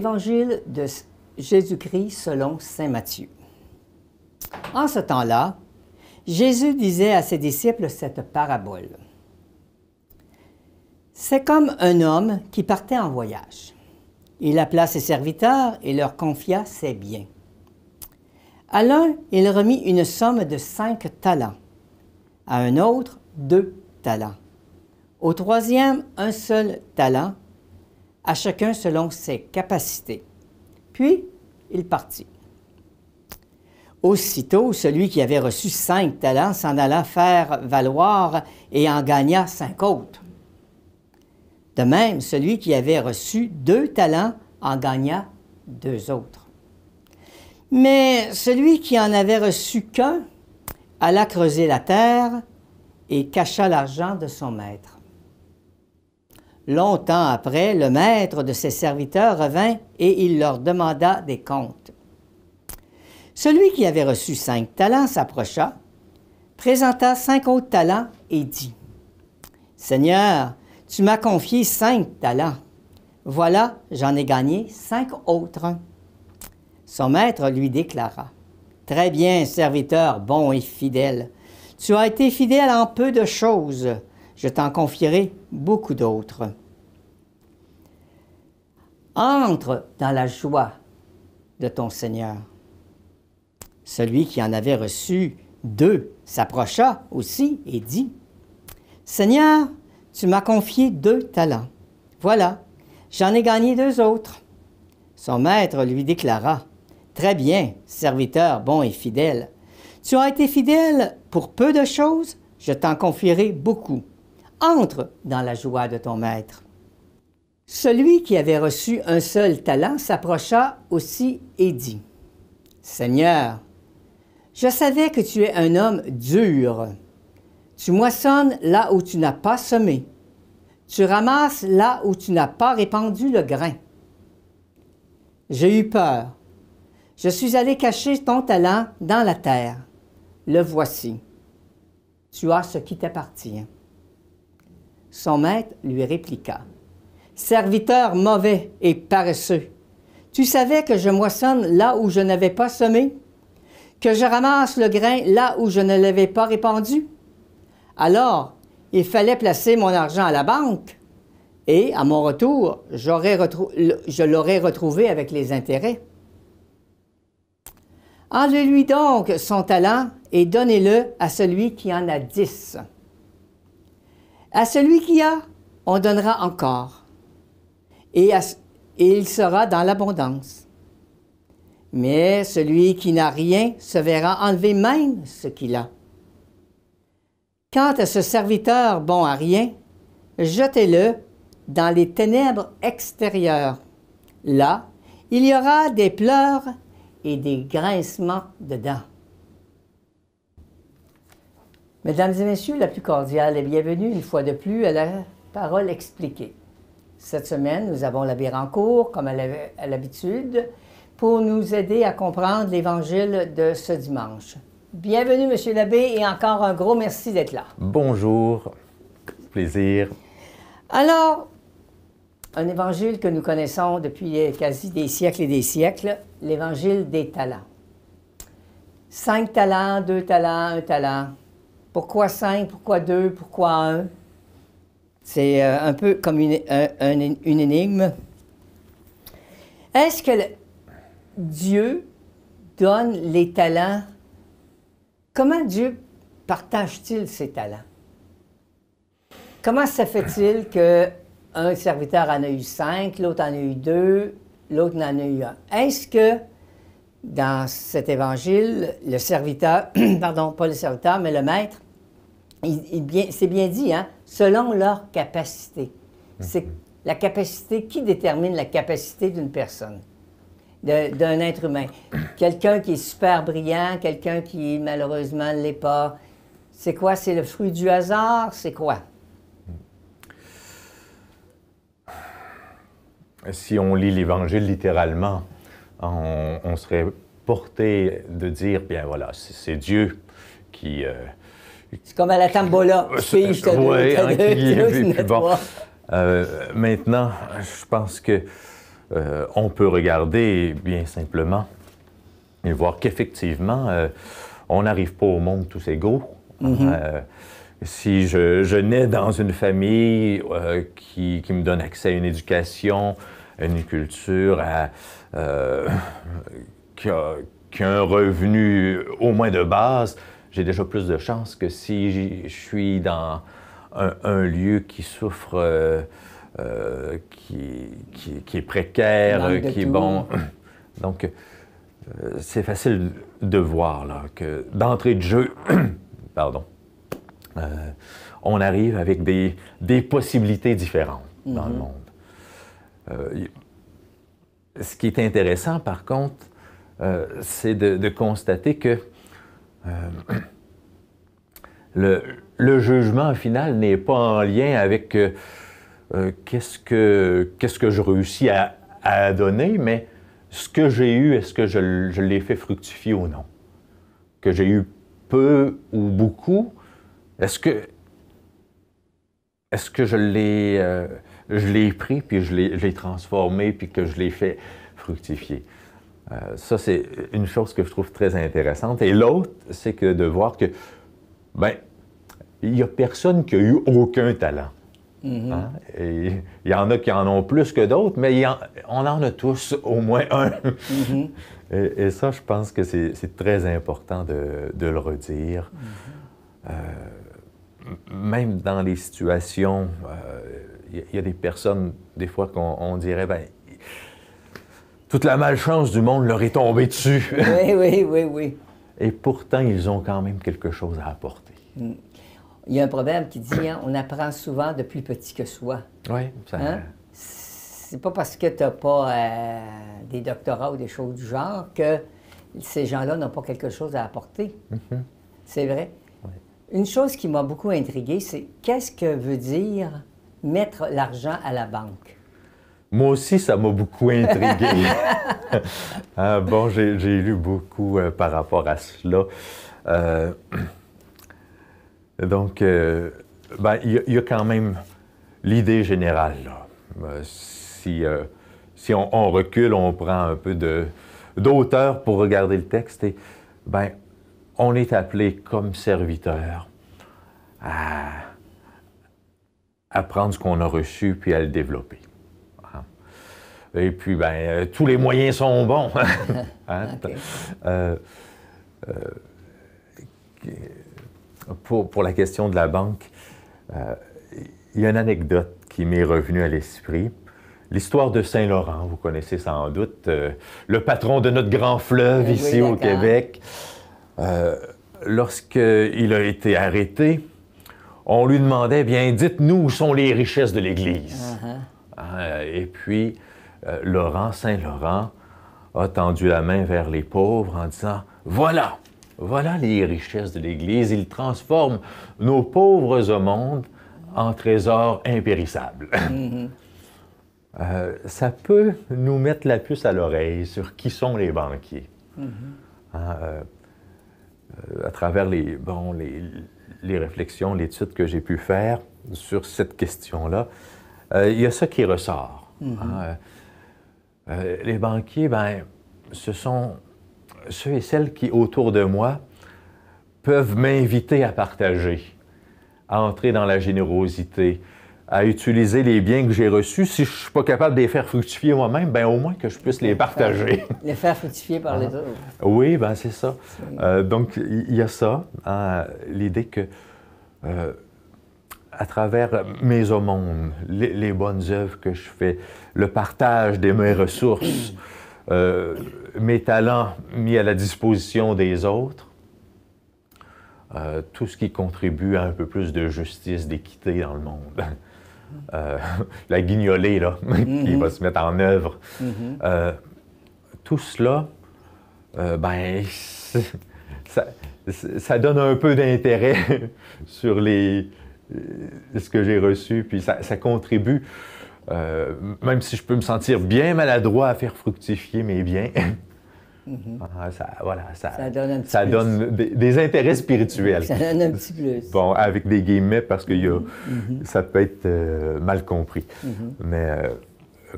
Évangile de Jésus-Christ selon Saint Matthieu. En ce temps-là, Jésus disait à ses disciples cette parabole. C'est comme un homme qui partait en voyage. Il appela ses serviteurs et leur confia ses biens. À l'un, il remit une somme de cinq talents, à un autre, deux talents, au troisième, un seul talent, à chacun selon ses capacités. Puis, il partit. Aussitôt, celui qui avait reçu cinq talents s'en alla faire valoir et en gagna cinq autres. De même, celui qui avait reçu deux talents en gagna deux autres. Mais celui qui en avait reçu qu'un alla creuser la terre et cacha l'argent de son maître. Longtemps après, le maître de ses serviteurs revint et il leur demanda des comptes. Celui qui avait reçu cinq talents s'approcha, présenta cinq autres talents et dit, Seigneur, tu m'as confié cinq talents. Voilà, j'en ai gagné cinq autres. Son maître lui déclara, Très bien, serviteur bon et fidèle, tu as été fidèle en peu de choses je t'en confierai beaucoup d'autres. Entre dans la joie de ton Seigneur. Celui qui en avait reçu deux s'approcha aussi et dit, Seigneur, tu m'as confié deux talents. Voilà, j'en ai gagné deux autres. Son maître lui déclara, Très bien, serviteur bon et fidèle. Tu as été fidèle pour peu de choses, je t'en confierai beaucoup entre dans la joie de ton maître. Celui qui avait reçu un seul talent s'approcha aussi et dit, Seigneur, je savais que tu es un homme dur. Tu moissonnes là où tu n'as pas semé. Tu ramasses là où tu n'as pas répandu le grain. J'ai eu peur. Je suis allé cacher ton talent dans la terre. Le voici. Tu as ce qui t'appartient. Son maître lui répliqua Serviteur mauvais et paresseux, tu savais que je moissonne là où je n'avais pas semé, que je ramasse le grain là où je ne l'avais pas répandu. Alors, il fallait placer mon argent à la banque, et à mon retour, je l'aurais retrouvé avec les intérêts. Enlevez-lui donc son talent et donnez-le à celui qui en a dix. À celui qui a, on donnera encore, et, il sera dans l'abondance. Mais celui qui n'a rien se verra enlever même ce qu'il a. Quant à ce serviteur bon à rien, jetez-le dans les ténèbres extérieures. Là, il y aura des pleurs et des grincements de dents. Mesdames et messieurs, la plus cordiale et bienvenue une fois de plus à la parole expliquée. Cette semaine, nous avons l'abbé Rancourt, comme à l'habitude, pour nous aider à comprendre l'Évangile de ce dimanche. Bienvenue, Monsieur l'abbé, et encore un gros merci d'être là. Bonjour, plaisir. Alors, un évangile que nous connaissons depuis euh, quasi des siècles et des siècles, l'évangile des talents. Cinq talents, deux talents, un talent, pourquoi cinq? Pourquoi deux? Pourquoi un? C'est euh, un peu comme une, énigme. Est-ce que Dieu donne les talents? Comment Dieu partage-t-il ses talents? Comment se fait-il que un serviteur en a eu cinq, l'autre en a eu deux, l'autre en a eu un? Est-ce que dans cet évangile, le serviteur, pardon, pas le serviteur, mais le maître, c'est bien dit, hein, selon leur capacité. C'est mhm. la capacité qui détermine la capacité d'une personne, d'un être humain. Quelqu'un qui est super brillant, quelqu'un qui malheureusement ne l'est pas. C'est quoi? C'est le fruit du hasard? C'est quoi? Hmm. Si on lit l'Évangile littéralement, on, serait porté de dire, bien voilà, c'est Dieu qui... Euh, c'est comme à la tambola, qui est euh, maintenant, je pense que euh, on peut regarder bien simplement et voir qu'effectivement, on n'arrive pas au monde tous égaux. Mm-hmm. si je, je, nais dans une famille qui, me donne accès à une éducation, une culture euh, qui, a, un revenu au moins de base, j'ai déjà plus de chances que si je suis dans un, lieu qui souffre, euh, euh, qui, qui, est précaire, qui est bon. Donc, c'est facile de voir là, que d'entrée de jeu, pardon, on arrive avec des, des possibilités différentes dans le mhm. monde. Euh, ce qui est intéressant, par contre, euh, c'est de, constater que euh, le, jugement final n'est pas en lien avec qu'est-ce que je réussis à, donner, mais ce que j'ai eu, est-ce que je, l'ai fait fructifier ou non? Que j'ai eu peu ou beaucoup, est-ce que je l'ai je l'ai pris, puis je l'ai transformé, puis que je l'ai fait fructifier. Euh, ça, c'est une chose que je trouve très intéressante. Et l'autre, c'est que de voir que, ben, il n'y a personne qui a eu aucun talent. Mm-hmm. Hein? il y en a qui en ont plus que d'autres, mais on en a tous au moins un. Mm-hmm. et, ça, je pense que c'est très important de, le redire. Mm-hmm. Euh, même dans les situations euh, il y, a des personnes, des fois, qu'on dirait, ben, toute la malchance du monde leur est tombée dessus. oui, oui, oui, oui. Et pourtant, ils ont quand même quelque chose à apporter. Il y a un problème qui dit hein, on apprend souvent de plus petit que soi. Oui, ça. Hein? C'est pas parce que tu n'as pas euh, des doctorats ou des choses du genre que ces gens-là n'ont pas quelque chose à apporter. Mm-hmm. C'est vrai. Une chose qui m'a beaucoup intriguée, c'est qu'est-ce que veut dire mettre l'argent à la banque. Moi aussi, ça m'a beaucoup intrigué. Ah, bon, j'ai lu beaucoup euh, par rapport à cela. Euh, donc, euh, ben, il ben, y, y, a quand même l'idée générale. Là. si si on, recule, on prend un peu d'auteur pour regarder le texte, et ben, on est appelé comme serviteur ah, apprendre ce qu'on a reçu puis à le développer. Ah. Et puis, ben, euh, tous les moyens sont bons. Hein. Hein. Euh, euh, pour, la question de la banque, il y a une anecdote qui m'est revenue à l'esprit. L'histoire de Saint-Laurent, vous connaissez sans doute, le patron de notre grand fleuve ici au Québec. Lorsqu'il a été arrêté, on lui demandait, bien, dites-nous où sont les richesses de l'Église. Uh-huh. Euh, et puis, euh, Laurent, Saint Laurent, a tendu la main vers les pauvres en disant, voilà, voilà les richesses de l'Église. Il transforme nos pauvres au monde en trésors impérissables. Mm-hmm. Euh, ça peut nous mettre la puce à l'oreille sur qui sont les banquiers. Mm-hmm. Hein, à travers les, les, les réflexions, l'étude que j'ai pu faire sur cette question-là, euh, il y a ça qui ressort. Mm-hmm. Hein. Euh, euh, les banquiers, ben, ce sont ceux et celles qui, autour de moi, peuvent m'inviter à partager, à entrer dans la générosité, à utiliser les biens que j'ai reçus. Si je ne suis pas capable de les faire fructifier moi-même, ben au moins que je puisse les partager. les faire fructifier par les autres. Ah. Oui, ben c'est ça. Euh, donc, il y a ça, hein, l'idée que euh, à travers mes monde, les, les, bonnes œuvres que je fais, le partage de mes ressources, euh, mes talents mis à la disposition des autres, tout ce qui contribue à un peu plus de justice, d'équité dans le monde. Euh, la guignolée là, qui mhm. va se mettre en œuvre. Mhm. Euh, tout cela, euh, ben, ça, donne un peu d'intérêt sur les, ce que j'ai reçu, puis ça, ça contribue, même si je peux me sentir bien maladroit à faire fructifier mes biens. Mhm. Ah, ça, voilà, ça, donne, un petit ça donne des, intérêts spirituels. Ça donne un petit plus. Bon, avec des guillemets parce que mhm. ça peut être euh, mal compris. Mhm. Mais euh,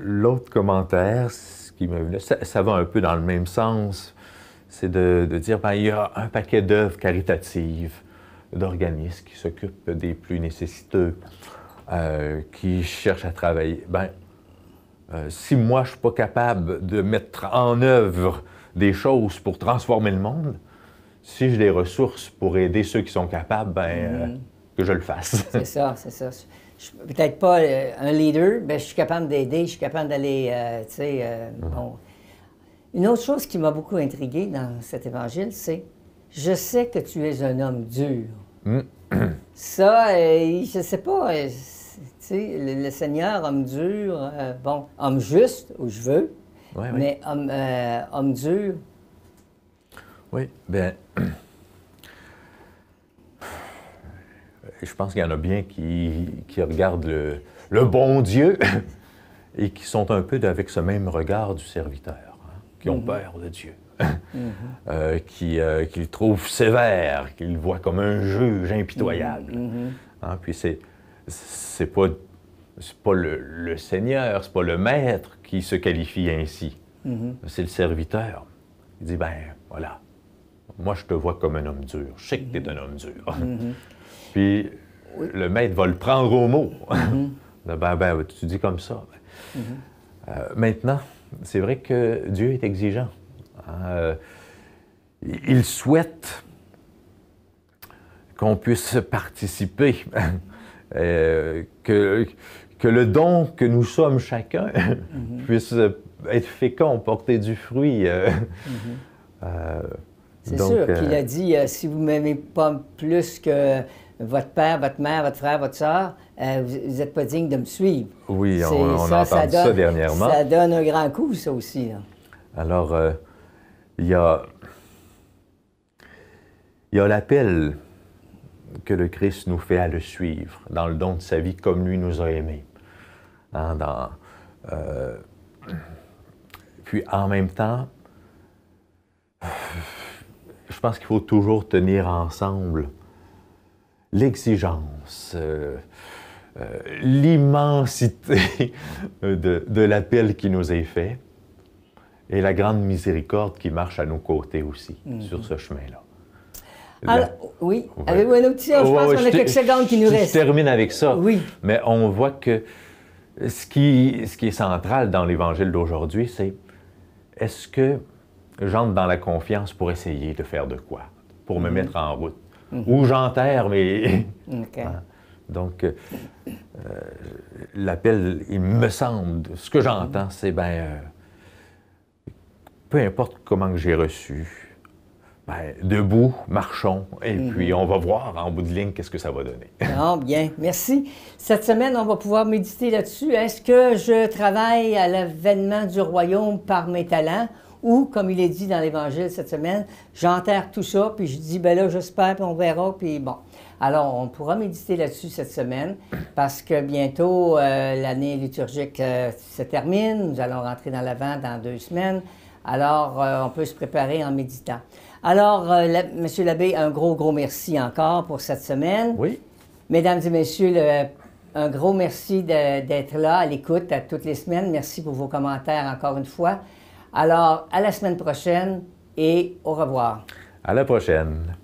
l'autre commentaire, ce qui me venait, ça, va un peu dans le même sens, c'est de, dire ben, il y a un paquet d'œuvres caritatives, d'organismes qui s'occupent des plus nécessiteux, euh, qui cherchent à travailler. Ben, euh, si moi, je ne suis pas capable de mettre en œuvre des choses pour transformer le monde, si j'ai des ressources pour aider ceux qui sont capables, ben, euh, mhm. que je le fasse. c'est ça, c'est ça. Je suis peut-être pas euh, un leader, mais je suis capable d'aider, je suis capable d'aller, tu sais, mhm. bon. Une autre chose qui m'a beaucoup intrigué dans cet évangile, c'est « Je sais que tu es un homme dur mm. Ça, je sais pas le, Seigneur, homme dur, euh, bon, homme juste, où je veux, mais euh, homme, dur. Oui, bien. je pense qu'il y en a bien qui, regardent le, bon Dieu et qui sont un peu avec ce même regard du serviteur, hein, qui ont mm-hmm. peur de Dieu, euh, mm-hmm. qui, qui, le trouvent sévère, qui le voient comme un juge impitoyable. Mm-hmm. Hein, puis c'est c'est pas, pas le, le Seigneur, c'est pas le Maître qui se qualifie ainsi. Mhm. C'est le serviteur. Il dit, ben voilà, moi je te vois comme un homme dur. Je sais que tu es mhm. un homme dur. Mhm. Puis le maître va le prendre au mot. Ben, ben, ben, tu dis comme ça. Euh, maintenant, c'est vrai que Dieu est exigeant. Euh, il souhaite qu'on puisse participer Euh, que, que le don que nous sommes chacun mhm. puisse être fécond, porter du fruit. Euh. Mhm. Euh, C'est sûr. qu'il a dit si vous m'aimez pas plus que votre père, votre mère, votre frère, votre soeur, vous n'êtes pas digne de me suivre. Oui, on, a entendu ça, dernièrement. Ça donne un grand coup, ça aussi. Alors, il y a, y a l'appel que le Christ nous fait à le suivre dans le don de sa vie comme lui nous a aimés. Hein, euh, puis en même temps, je pense qu'il faut toujours tenir ensemble l'exigence, euh, euh, l'immensité de, l'appel qui nous est fait et la grande miséricorde qui marche à nos côtés aussi mm-hmm. sur ce chemin-là. Eh ah, oui. Avez-vous un autre je pense qu'on a quelques secondes qui nous restent. Je termine avec ça. Oui. Mais on voit que ce qui, est central dans l'Évangile d'aujourd'hui, c'est est-ce que j'entre dans la confiance pour essayer de faire de quoi? Pour me mhm. mettre en route. Mhm. Ou j'enterre mais... Hein? Donc, euh, l'appel, il me semble, ce que j'entends, mhm. c'est bien, euh, peu importe comment que j'ai reçu, ben, debout, marchons, et mhm. puis on va voir hein, en bout de ligne qu'est-ce que ça va donner. Ah, bien, merci. Cette semaine, on va pouvoir méditer là-dessus. Est-ce que je travaille à l'avènement du royaume par mes talents ou, comme il est dit dans l'Évangile cette semaine, j'enterre tout ça, puis je dis, ben là, j'espère, puis on verra, puis bon. Alors, on pourra méditer là-dessus cette semaine parce que bientôt, euh, l'année liturgique euh, se termine. Nous allons rentrer dans l'Avent dans deux semaines. Alors, euh, on peut se préparer en méditant. Alors, euh, Monsieur l'abbé, un gros, gros merci encore pour cette semaine. Oui. Mesdames et messieurs, un gros merci d'être là à l'écoute toutes les semaines. Merci pour vos commentaires encore une fois. Alors, à la semaine prochaine et au revoir. À la prochaine.